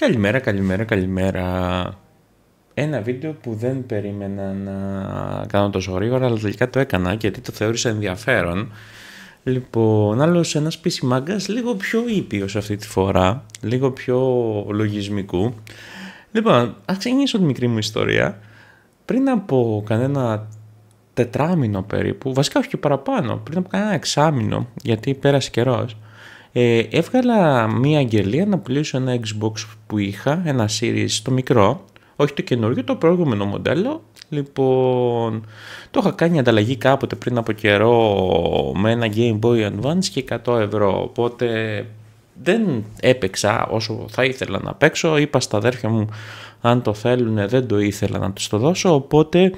Καλημέρα, καλημέρα, καλημέρα. Ένα βίντεο που δεν περίμενα να κάνω τόσο γρήγορα, αλλά τελικά το έκανα γιατί το θεώρησα ενδιαφέρον. Λοιπόν, άλλος ένας PC μάγκας λίγο πιο ήπιος αυτή τη φορά, λίγο πιο λογισμικού. Λοιπόν, ας ξεκινήσω τη μικρή μου ιστορία. Πριν από κανένα τετράμινο περίπου, βασικά όχι και παραπάνω, πριν από κανένα εξάμηνο, γιατί πέρασε καιρός, ε, έβγαλα μία αγγελία να πουλήσω ένα Xbox που είχα, ένα Series το μικρό, όχι το καινούργιο, το προηγούμενο μοντέλο. Λοιπόν, το είχα κάνει ανταλλαγή κάποτε πριν από καιρό με ένα Game Boy Advance και 100 ευρώ, οπότε δεν έπαιξα όσο θα ήθελα να παίξω, είπα στα αδέρφια μου αν το θέλουν δεν το ήθελα να τους το δώσω, οπότε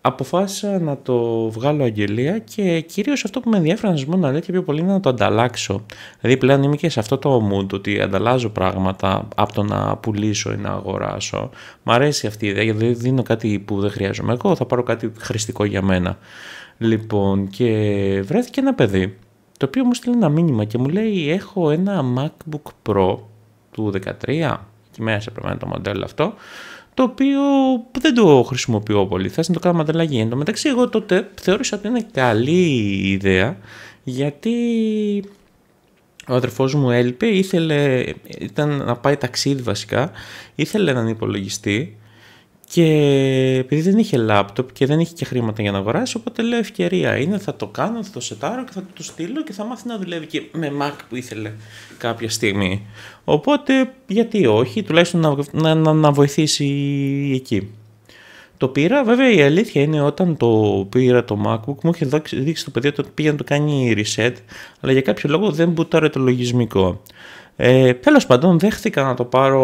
αποφάσισα να το βγάλω αγγελία και κυρίως αυτό που με ενδιαφέρει να να λέω και πιο πολύ είναι να το ανταλλάξω. Δηλαδή πλέον είμαι και σε αυτό το mood ότι ανταλλάζω πράγματα από το να πουλήσω ή να αγοράσω. Μ' αρέσει αυτή η ιδέα γιατί δηλαδή δίνω κάτι που δεν χρειάζομαι εγώ, θα πάρω κάτι χρηστικό για μένα. Λοιπόν και βρέθηκε ένα παιδί το οποίο μου στείλει ένα μήνυμα και μου λέει έχω ένα MacBook Pro του 13 και μέσα πρέπει να είναι το μοντέλο αυτό το οποίο δεν το χρησιμοποιώ πολύ. Θα να το κάνω ανταλλαγή. Εν τω μεταξύ, εγώ τότε θεώρησα ότι είναι καλή ιδέα, γιατί ο αδερφός μου έλειπε, ήθελε, ήταν να πάει ταξίδι βασικά, ήθελε έναν υπολογιστή και επειδή δεν είχε λάπτοπ και δεν είχε και χρήματα για να αγοράσει, οπότε λέω ευκαιρία είναι, θα το κάνω, θα το σετάρω και θα το στείλω και θα μάθει να δουλεύει και με Mac που ήθελε κάποια στιγμή. Οπότε γιατί όχι, τουλάχιστον να, να, να, να βοηθήσει εκεί. Το πήρα, βέβαια η αλήθεια είναι όταν το πήρα το MacBook μου είχε δείξει το παιδί ότι πήγε να το κάνει reset, αλλά για κάποιο λόγο δεν μπουτάρε το λογισμικό. Ε, Τέλος πάντων, δέχθηκα να το πάρω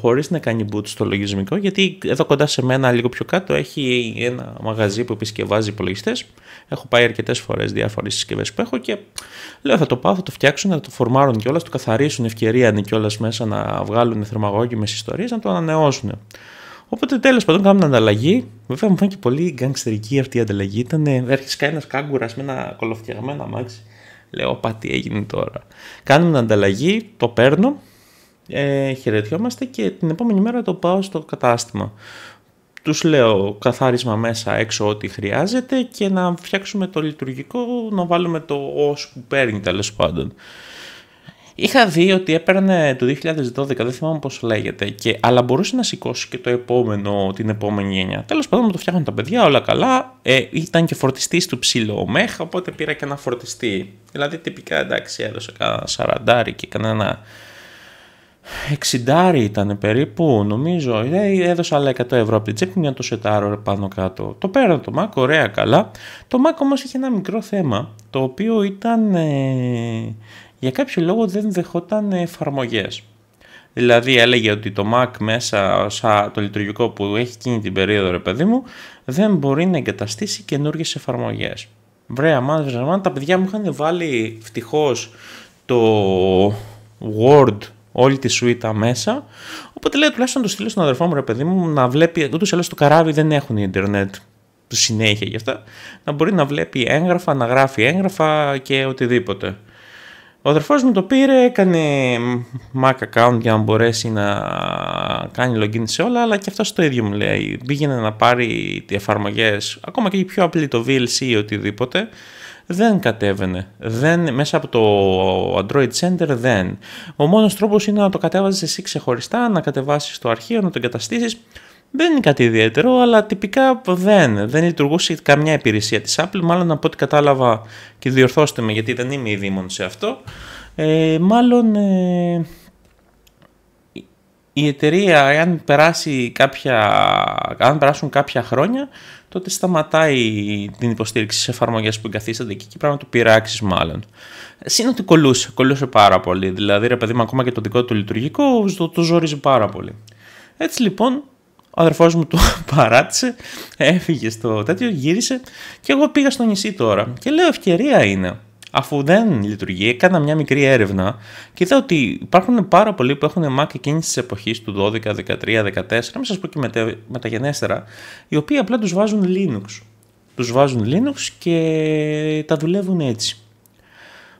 χωρίς να κάνει boot στο λογισμικό, γιατί εδώ κοντά σε μένα, λίγο πιο κάτω, έχει ένα μαγαζί που επισκευάζει υπολογιστές. Έχω πάει αρκετές φορές διάφορες συσκευές που έχω και λέω θα το πάω, θα το φτιάξουν, θα το φορμάρουν κιόλας, το καθαρίσουν. Ευκαιρία είναι κιόλας μέσα να βγάλουν θερμαγώγημε ιστορίες, να το ανανεώσουν. Οπότε τέλος πάντων κάνουμε ανταλλαγή. Βέβαια μου φάνηκε πολύ γκαγκστερική αυτή η ανταλλαγή. Ήταν, έρχεσαι ένα κάγκουρας με ένα κολοφτιαγμένο αμάξι Λέω, πα τι έγινε τώρα. Κάνουμε την ανταλλαγή, το παίρνω, ε, χαιρετιόμαστε και την επόμενη μέρα το πάω στο κατάστημα. Τους λέω καθάρισμα μέσα έξω ό,τι χρειάζεται και να φτιάξουμε το λειτουργικό, να βάλουμε το ως που παίρνει τέλος πάντων. Είχα δει ότι έπαιρνε το 2012, δεν θυμάμαι πώς λέγεται, και, αλλά μπορούσε να σηκώσει και το επόμενο, την επόμενη γενιά. Τέλος πάντων, το φτιάχνουν τα παιδιά, όλα καλά. Ε, ήταν και φορτιστής του ψηλό Μέχ οπότε πήρα και ένα φορτιστή. Δηλαδή, τυπικά, εντάξει, έδωσε κανένα σαραντάρι και κανένα... 60 ήταν περίπου, νομίζω. Ε, έδωσα άλλα 100 ευρώ από την τσέπη μια το σετάρο πάνω κάτω. Το πέραν το ΜΑΚ ωραία, καλά. Το ΜΑΚ όμως είχε ένα μικρό θέμα, το οποίο ήταν. Ε, για κάποιο λόγο δεν δεχόταν εφαρμογές. Δηλαδή έλεγε ότι το Mac μέσα σαν το λειτουργικό που έχει εκείνη την περίοδο ρε παιδί μου δεν μπορεί να εγκαταστήσει καινούργιες εφαρμογές. Βρε, αμάν, βρε τα παιδιά μου είχαν βάλει ευτυχώς το Word όλη τη σουίτα μέσα. Οπότε λέει τουλάχιστον το στείλω στον αδερφό μου ρε παιδί μου να βλέπει, ούτως ή το καράβι δεν έχουν ίντερνετ συνέχεια γι' αυτά, να μπορεί να βλέπει έγγραφα, να γράφει έγγραφα και οτιδήποτε. Ο αδερφός μου το πήρε, έκανε Mac account για να μπορέσει να κάνει login σε όλα, αλλά και αυτός το ίδιο μου λέει. Πήγαινε να πάρει τις εφαρμογές, ακόμα και η πιο απλή το VLC ή οτιδήποτε, δεν κατέβαινε. Δεν, μέσα από το Android Center δεν. Ο μόνος τρόπος είναι να το κατέβαζες εσύ ξεχωριστά, να κατεβάσεις το αρχείο, να το εγκαταστήσεις. Δεν είναι κάτι ιδιαίτερο, αλλά τυπικά δεν. Δεν λειτουργούσε καμιά υπηρεσία της Apple. Μάλλον από ό,τι κατάλαβα και διορθώστε με γιατί δεν είμαι η σε αυτό. Ε, μάλλον ε, η εταιρεία, αν, περάσει κάποια, αν περάσουν κάποια χρόνια, τότε σταματάει την υποστήριξη σε εφαρμογές που εγκαθίστανται και πρέπει να το πειράξεις μάλλον. Συν ότι κολούσε, κολούσε πάρα πολύ. Δηλαδή, ρε παιδί μου, ακόμα και το δικό του λειτουργικό το, το ζόριζε πάρα πολύ. Έτσι λοιπόν, ο αδερφός μου το παράτησε, έφυγε στο τέτοιο, γύρισε και εγώ πήγα στο νησί τώρα. Και λέω ευκαιρία είναι. Αφού δεν λειτουργεί, έκανα μια μικρή έρευνα και είδα ότι υπάρχουν πάρα πολλοί που έχουν Mac εκείνης της εποχής του 12, 13, 14, να σας πω και μεταγενέστερα, οι οποίοι απλά τους βάζουν Linux. Τους βάζουν Linux και τα δουλεύουν έτσι.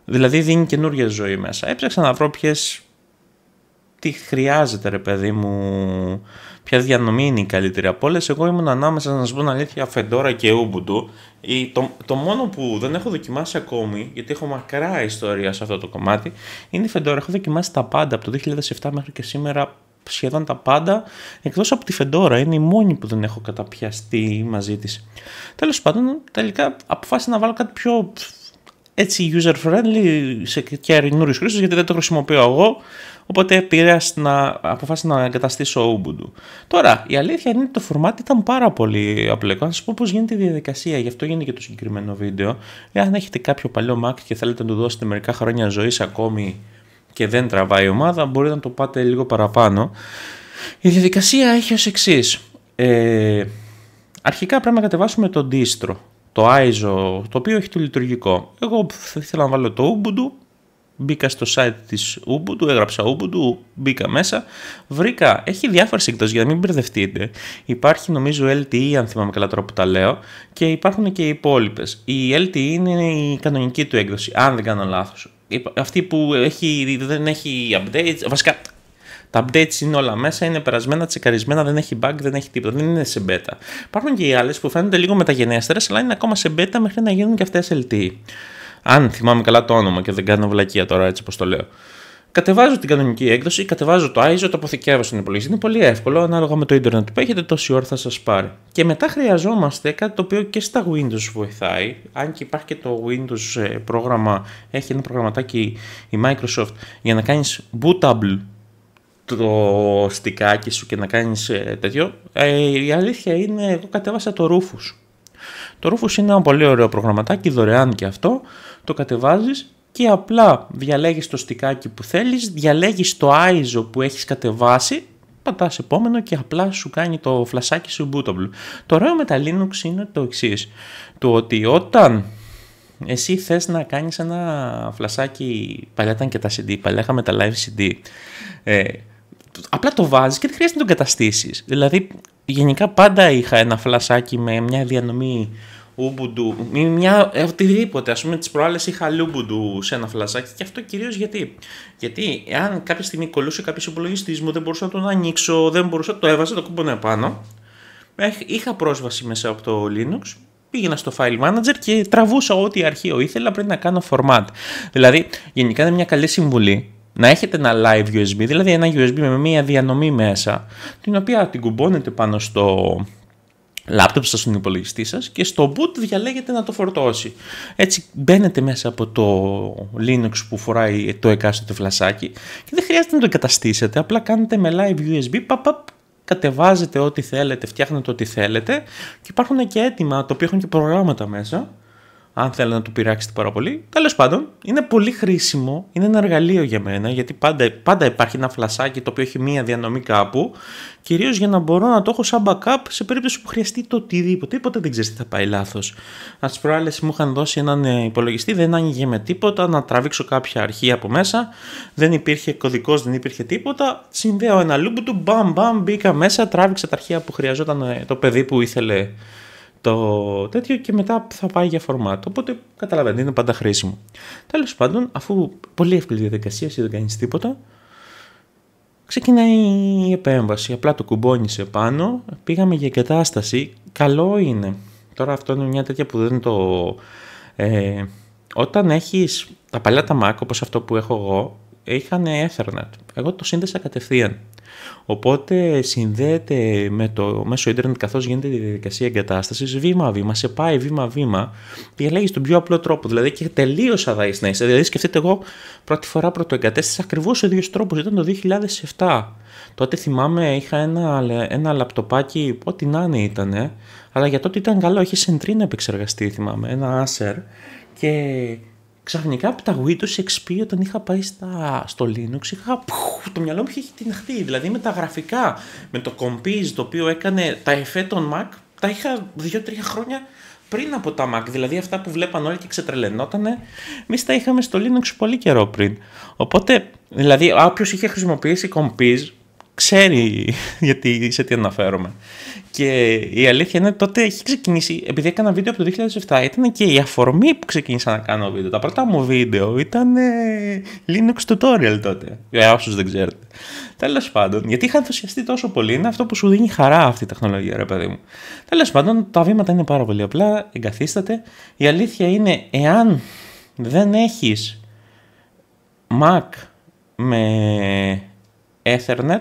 Δηλαδή δίνει καινούργια ζωή μέσα. Έψαξα να βρω ποιες τι χρειάζεται ρε παιδί μου, ποια διανομή είναι η καλύτερη από όλες. Εγώ ήμουν ανάμεσα να σου πω την αλήθεια Φεντόρα και Ubuntu, Το, το μόνο που δεν έχω δοκιμάσει ακόμη, γιατί έχω μακρά ιστορία σε αυτό το κομμάτι, είναι η Φεντόρα. Έχω δοκιμάσει τα πάντα από το 2007 μέχρι και σήμερα σχεδόν τα πάντα, εκτός από τη Φεντόρα. Είναι η μόνη που δεν έχω καταπιαστεί μαζί της. Τέλος πάντων, τελικά αποφάσισα να βάλω κάτι πιο έτσι user-friendly σε καιρινούριου χρήστες, γιατί δεν το χρησιμοποιώ εγώ. Οπότε πήρα να, αποφάσισα να εγκαταστήσω Ubuntu. Τώρα, η αλήθεια είναι ότι το format ήταν πάρα πολύ απλό. Να σας πω πώς γίνεται η διαδικασία, γι' αυτό γίνεται και το συγκεκριμένο βίντεο. Εάν έχετε κάποιο παλιό Mac και θέλετε να του δώσετε μερικά χρόνια ζωής ακόμη και δεν τραβάει η ομάδα, μπορείτε να το πάτε λίγο παραπάνω. Η διαδικασία έχει ως εξής. Ε, αρχικά πρέπει να κατεβάσουμε το distro το ISO, το οποίο έχει το λειτουργικό. Εγώ ήθελα να βάλω το Ubuntu, μπήκα στο site της Ubuntu, έγραψα Ubuntu, μπήκα μέσα, βρήκα, έχει διάφορες εκδόσεις για να μην μπερδευτείτε. Υπάρχει νομίζω LTE, αν θυμάμαι καλά τώρα που τα λέω, και υπάρχουν και οι υπόλοιπες. Η LTE είναι η κανονική του έκδοση, αν δεν κάνω λάθος. Αυτή που έχει, δεν έχει updates, βασικά τα updates είναι όλα μέσα, είναι περασμένα, τσεκαρισμένα, δεν έχει bug, δεν έχει τίποτα, δεν είναι σε beta. Υπάρχουν και οι άλλες που φαίνονται λίγο μεταγενέστερες, αλλά είναι ακόμα σε beta μέχρι να γίνουν και αυτές LTE. Αν θυμάμαι καλά το όνομα και δεν κάνω βλακεία τώρα έτσι όπως το λέω. Κατεβάζω την κανονική έκδοση, κατεβάζω το ISO, το αποθηκεύω στην υπολογιστή. Είναι πολύ εύκολο, ανάλογα με το internet που έχετε, τόση ώρα θα σας πάρει. Και μετά χρειαζόμαστε κάτι το οποίο και στα Windows βοηθάει. Αν και υπάρχει και το Windows ε, πρόγραμμα, έχει ένα προγραμματάκι η Microsoft για να κάνεις bootable το στικάκι σου και να κάνεις ε, τέτοιο. Ε, η αλήθεια είναι, εγώ κατέβασα το Rufus. Το Rufus είναι ένα πολύ ωραίο προγραμματάκι, δωρεάν και αυτό. Το κατεβάζεις και απλά διαλέγεις το στικάκι που θέλεις, διαλέγεις το ISO που έχεις κατεβάσει, πατάς επόμενο και απλά σου κάνει το φλασάκι σου bootable. Το ωραίο με τα Linux είναι το εξής. το ότι όταν εσύ θες να κάνεις ένα φλασάκι, παλιά ήταν και τα CD, παλιά είχαμε τα live CD, ε, απλά το βάζεις και δεν χρειάζεται να τον καταστήσεις. Δηλαδή, γενικά πάντα είχα ένα φλασάκι με μια διανομή Ubuntu ή μια οτιδήποτε. Ας πούμε, τις προάλλες είχα λούμπουντου σε ένα φλασάκι και αυτό κυρίως γιατί. Γιατί αν κάποια στιγμή κολούσε κάποιος υπολογιστής μου, δεν μπορούσα να τον ανοίξω, δεν μπορούσα, το έβαζα το κούμπονε πάνω. Είχα πρόσβαση μέσα από το Linux, πήγαινα στο file manager και τραβούσα ό,τι αρχείο ήθελα πριν να κάνω format. Δηλαδή, γενικά είναι μια καλή συμβουλή να έχετε ένα live USB, δηλαδή ένα USB με μία διανομή μέσα, την οποία την κουμπώνετε πάνω στο λάπτοπ σας, στον υπολογιστή σας και στο boot διαλέγετε να το φορτώσει. Έτσι μπαίνετε μέσα από το Linux που φοράει το εκάστοτε φλασάκι και δεν χρειάζεται να το εγκαταστήσετε, απλά κάνετε με live USB, κατεβάζετε ό,τι θέλετε, φτιάχνετε ό,τι θέλετε και υπάρχουν και έτοιμα, το οποίο έχουν και προγράμματα μέσα, αν θέλω να του πειράξετε πάρα πολύ. Τέλος πάντων, είναι πολύ χρήσιμο, είναι ένα εργαλείο για μένα, γιατί πάντα, πάντα υπάρχει ένα φλασάκι το οποίο έχει μία διανομή κάπου, κυρίως για να μπορώ να το έχω σαν backup σε περίπτωση που χρειαστεί το οτιδήποτε. τίποτα δεν ξέρεις τι θα πάει λάθος. Ας τις προάλλες μου είχαν δώσει έναν ε, υπολογιστή, δεν άνοιγε με τίποτα, να τραβήξω κάποια αρχή από μέσα, δεν υπήρχε κωδικός, δεν υπήρχε τίποτα. Συνδέω ένα λουμπ του, μπαμ μπαμ, μπήκα μέσα, τράβηξα τα αρχεία που χρειαζόταν ε, το παιδί που ήθελε το τέτοιο και μετά θα πάει για φορμάτ. Οπότε καταλαβαίνετε, είναι πάντα χρήσιμο. Τέλος πάντων, αφού πολύ εύκολη διαδικασία, εσύ δεν κάνεις τίποτα, ξεκινάει η επέμβαση. Απλά το κουμπώνεις πάνω, πήγαμε για εγκατάσταση. Καλό είναι. Τώρα αυτό είναι μια τέτοια που δεν το. Ε, όταν έχεις τα παλιά τα Mac, όπως αυτό που έχω εγώ, είχαν Ethernet. Εγώ το σύνδεσα κατευθείαν. Οπότε συνδέεται με το μέσο ίντερνετ καθώς γίνεται η διαδικασία εγκατάστασης βήμα-βήμα, σε πάει βήμα-βήμα, διαλέγεις τον πιο απλό τρόπο. Δηλαδή και τελείωσα αδαείς να είσαι. Δηλαδή σκεφτείτε εγώ πρώτη φορά πρωτοεγκατέστησα ακριβώς ο ίδιος τρόπος, ήταν το 2007. Τότε θυμάμαι είχα ένα, ένα λαπτοπάκι, ό,τι να είναι ήτανε, αλλά για τότε ήταν καλό, είχε συντρί επεξεργαστή θυμάμαι, ένα Acer και ξαφνικά από τα Windows XP όταν είχα πάει στο Linux, είχα, το μυαλό μου είχε χτυναχτεί. Δηλαδή με τα γραφικά, με το Compiz το οποίο έκανε τα εφέ των Mac, τα είχα 2-3 χρόνια πριν από τα Mac. Δηλαδή αυτά που βλέπαν όλοι και ξετρελαινότανε, εμείς τα είχαμε στο Linux πολύ καιρό πριν. Οπότε, δηλαδή, όποιος είχε χρησιμοποιήσει Compiz, ξέρει γιατί, σε τι αναφέρομαι. Και η αλήθεια είναι τότε έχει ξεκινήσει, επειδή έκανα βίντεο από το 2007, ήταν και η αφορμή που ξεκίνησα να κάνω βίντεο. Τα πρώτα μου βίντεο ήταν ε, Linux tutorial τότε, για ε, όσους δεν ξέρετε. Τέλος πάντων, γιατί είχα ενθουσιαστεί τόσο πολύ, είναι αυτό που σου δίνει χαρά αυτή η τεχνολογία, ρε παιδί μου. Τέλος πάντων, τα βήματα είναι πάρα πολύ απλά, εγκαθίσταται. Η αλήθεια είναι, εάν δεν έχεις Mac με Ethernet,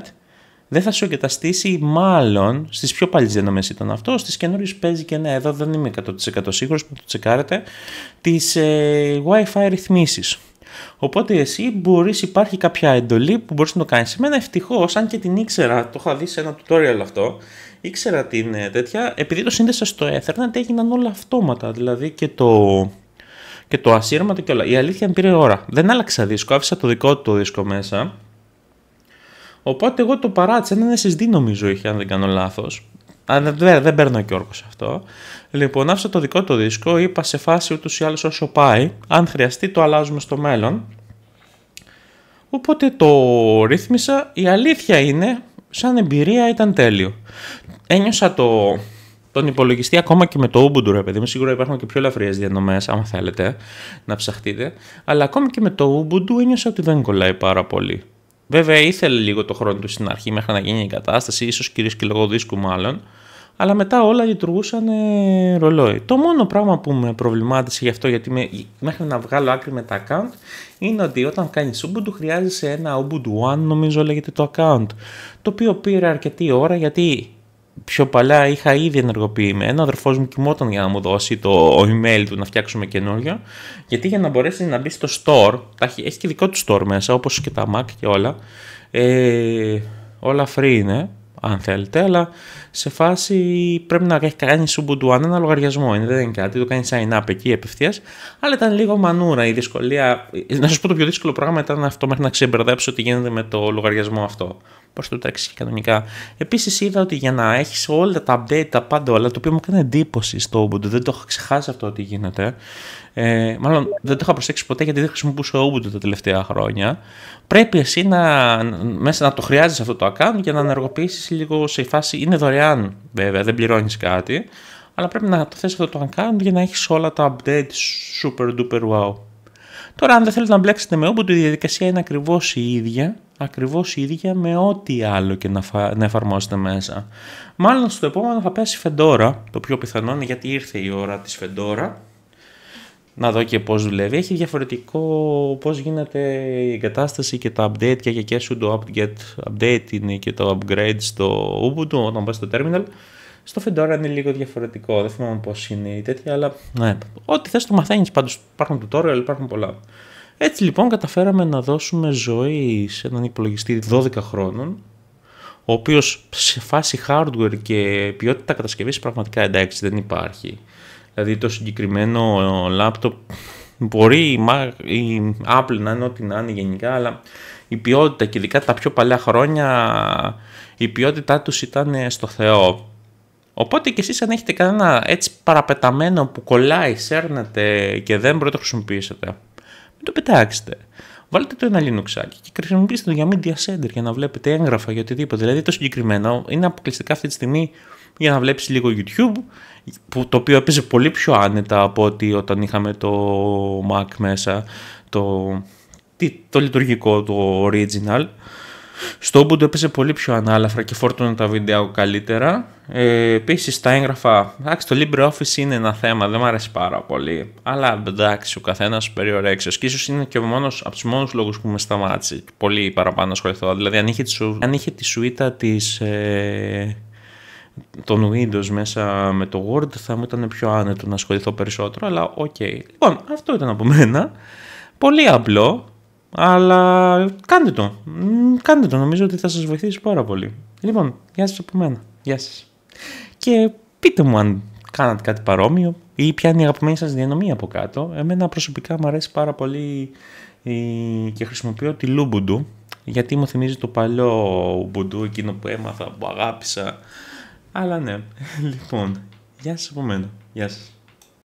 δεν θα σου εγκαταστήσει μάλλον στις πιο παλιές διανομές ήταν αυτό. Στις καινούριες παίζει και ναι, εδώ δεν είμαι 100% σίγουρο που το τσεκάρετε. Τις ε, WiFi ρυθμίσεις. Οπότε εσύ μπορείς, υπάρχει κάποια εντολή που μπορείς να το κάνεις. Εμένα ευτυχώς, αν και την ήξερα, το είχα δει σε ένα tutorial αυτό, ήξερα την ε, τέτοια, επειδή το σύνδεσα στο Ethernet έγιναν όλα αυτόματα, δηλαδή και το, και το ασύρματο και όλα. Η αλήθεια πήρε ώρα. Δεν άλλαξα δίσκο, άφησα το δικό του το δίσκο μέσα Οπότε εγώ το παράτησα. Ένα SSD νομίζω είχε, αν δεν κάνω λάθος. Δεν, δεν παίρνω και όρκος σε αυτό. Λοιπόν, άφησα το δικό του δίσκο. Είπα σε φάση ούτως ή άλλως όσο πάει. Αν χρειαστεί, το αλλάζουμε στο μέλλον. Οπότε το ρύθμισα. Η αλήθεια είναι, σαν εμπειρία ήταν τέλειο. Ένιωσα το, τον υπολογιστή ακόμα και με το Ubuntu, ρε παιδί μου. Σίγουρα υπάρχουν και πιο ελαφριές διανομές, αν θέλετε να ψαχτείτε. Αλλά ακόμα και με το Ubuntu ένιωσα ότι δεν κολλάει πάρα πολύ. Βέβαια ήθελε λίγο το χρόνο του στην αρχή μέχρι να γίνει η κατάσταση, ίσως κυρίως και λόγω δίσκου μάλλον, αλλά μετά όλα λειτουργούσαν ε, ρολόι. Το μόνο πράγμα που με προβλημάτισε γι' αυτό, γιατί με, μέχρι να βγάλω άκρη με τα account, είναι ότι όταν κάνεις Ubuntu χρειάζεσαι ένα Ubuntu One, νομίζω λέγεται το account, το οποίο πήρε αρκετή ώρα γιατί πιο παλιά είχα ήδη ενεργοποιημένο. Ο αδερφός μου κοιμόταν για να μου δώσει το email του να φτιάξουμε καινούριο. Γιατί για να μπορέσει να μπει στο store, έχει και δικό του store μέσα, όπως και τα Mac και όλα. Ε, όλα free είναι, αν θέλετε, αλλά σε φάση πρέπει να έχει κάνει σουμπουντουάν ένα λογαριασμό. Είναι, δεν είναι κάτι, το κάνει sign up εκεί απευθείας. Αλλά ήταν λίγο μανούρα η δυσκολία. Να σα πω το πιο δύσκολο πράγμα ήταν αυτό μέχρι να ξεμπερδέψω ότι γίνεται με το λογαριασμό αυτό. Πώς το και κανονικά. Επίσης είδα ότι για να έχεις όλα τα update, τα πάντα όλα, το οποίο μου έκανε εντύπωση στο Ubuntu, δεν το είχα ξεχάσει αυτό ότι γίνεται. Ε, μάλλον δεν το είχα προσέξει ποτέ γιατί δεν χρησιμοποιούσα Ubuntu τα τελευταία χρόνια. Πρέπει εσύ να, μέσα να το χρειάζεσαι αυτό το account για να ενεργοποιήσεις λίγο σε φάση. Είναι δωρεάν δωρεάν βέβαια, δεν πληρώνεις κάτι, αλλά πρέπει να το θέσει αυτό το account για να έχεις όλα τα updates super duper wow. Τώρα αν δεν θέλετε να μπλέξετε με Ubuntu η διαδικασία είναι ακριβώς η ίδια, ακριβώς η ίδια με ό,τι άλλο και να, να εφαρμόσετε μέσα. Μάλλον στο επόμενο θα πέσει Fedora, το πιο πιθανό είναι γιατί ήρθε η ώρα της Fedora, να δω και πώς δουλεύει. Έχει διαφορετικό πώς γίνεται η εγκατάσταση και τα update και και σου το update, update είναι και το upgrade στο Ubuntu όταν πας στο terminal. Στο Fedora είναι λίγο διαφορετικό, δεν θυμάμαι πώς είναι η τέτοια, αλλά ναι, ό,τι θες το μαθαίνεις πάντως, υπάρχουν tutorial, υπάρχουν πολλά. Έτσι λοιπόν καταφέραμε να δώσουμε ζωή σε έναν υπολογιστή 12 χρόνων, ο οποίος σε φάση hardware και ποιότητα κατασκευής πραγματικά εντάξει δεν υπάρχει. Δηλαδή το συγκεκριμένο λάπτοπ μπορεί η, η Apple να είναι ό,τι να είναι γενικά, αλλά η ποιότητα και ειδικά τα πιο παλιά χρόνια η ποιότητά τους ήταν στο Θεό. Οπότε και εσείς αν έχετε κανένα έτσι παραπεταμένο που κολλάει, σέρνετε και δεν μπορείτε να χρησιμοποιήσετε, μην το πετάξετε. Βάλτε το ένα λινοξάκι και χρησιμοποιήστε το για media center για να βλέπετε έγγραφα για οτιδήποτε. Δηλαδή το συγκεκριμένο είναι αποκλειστικά αυτή τη στιγμή για να βλέπεις λίγο YouTube που, το οποίο έπαιζε πολύ πιο άνετα από ότι όταν είχαμε το Mac μέσα το, το λειτουργικό, το original στο Ubuntu έπαιζε πολύ πιο ανάλαφρα και φόρτωνε τα βίντεο καλύτερα. Ε, Επίσης τα έγγραφα. Εντάξει, το LibreOffice είναι ένα θέμα, δεν μου αρέσει πάρα πολύ. Αλλά εντάξει, ο καθένας περιορέξεως Και ίσως είναι και μόνος, από τους μόνους λόγους που με σταμάτησε πολύ παραπάνω ασχοληθώ. Δηλαδή, αν είχε τη, σου, τη σουίτα της ε, τον Windows μέσα με το Word θα μου ήταν πιο άνετο να ασχοληθώ περισσότερο, αλλά οκ. Okay. Λοιπόν, αυτό ήταν από μένα. Πολύ απλό, αλλά κάντε το. Κάντε το, νομίζω ότι θα σας βοηθήσει πάρα πολύ. Λοιπόν, γεια σας από μένα. Γεια σας. Και πείτε μου αν κάνατε κάτι παρόμοιο ή ποια είναι η αγαπημένη σας διανομή από κάτω. Εμένα προσωπικά μου αρέσει πάρα πολύ και χρησιμοποιώ τη Λούμπουντου γιατί μου θυμίζει το παλιό Ubuntu, εκείνο που έμαθα, που αγάπησα αλλά ναι, λοιπόν, γεια σας από μένα. Γεια σας.